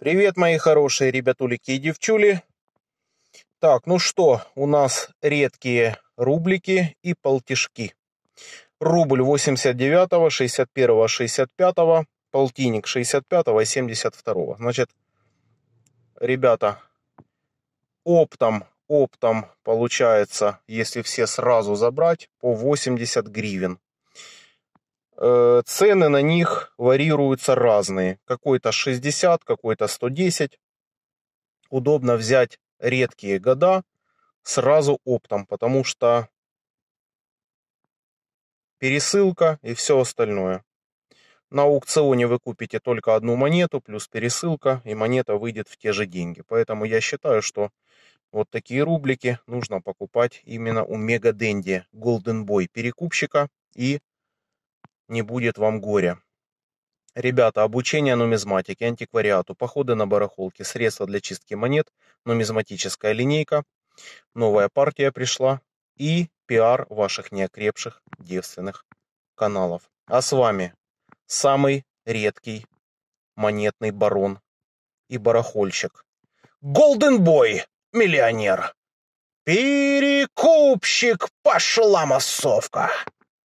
Привет, мои хорошие ребятулики и девчули. Так, ну что, у нас редкие рублики и полтишки. Рубль 89, 61, 65, полтинник 65 и 72. Значит, ребята, оптом, оптом получается, если все сразу забрать, по 80 гривен. Э, цены на них варьируются разные. Какой-то 60, какой-то 110. Удобно взять редкие года сразу оптом, потому что пересылка и все остальное. На аукционе вы купите только одну монету, плюс пересылка, и монета выйдет в те же деньги. Поэтому я считаю, что вот такие рублики нужно покупать именно у Мега Дэнди Golden Boy перекупщика и не будет вам горя. Ребята, обучение нумизматике, антиквариату, походы на барахолки, средства для чистки монет, нумизматическая линейка, новая партия пришла и пиар ваших неокрепших девственных каналов. А с вами самый редкий монетный барон и барахольщик. Голден Бой, миллионер. Перекупщик пошла массовка.